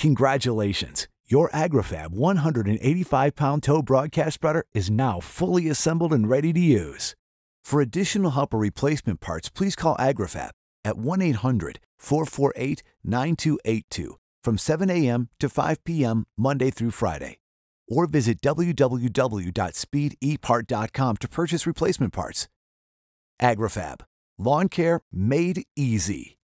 Congratulations! Your AgriFab 185-pound tow broadcast spreader is now fully assembled and ready to use. For additional help or replacement parts, please call AgriFab at 1-800-448-9282 from 7 a.m. to 5 p.m. Monday through Friday. Or visit www.speedepart.com to purchase replacement parts. AgriFab, lawn care made easy.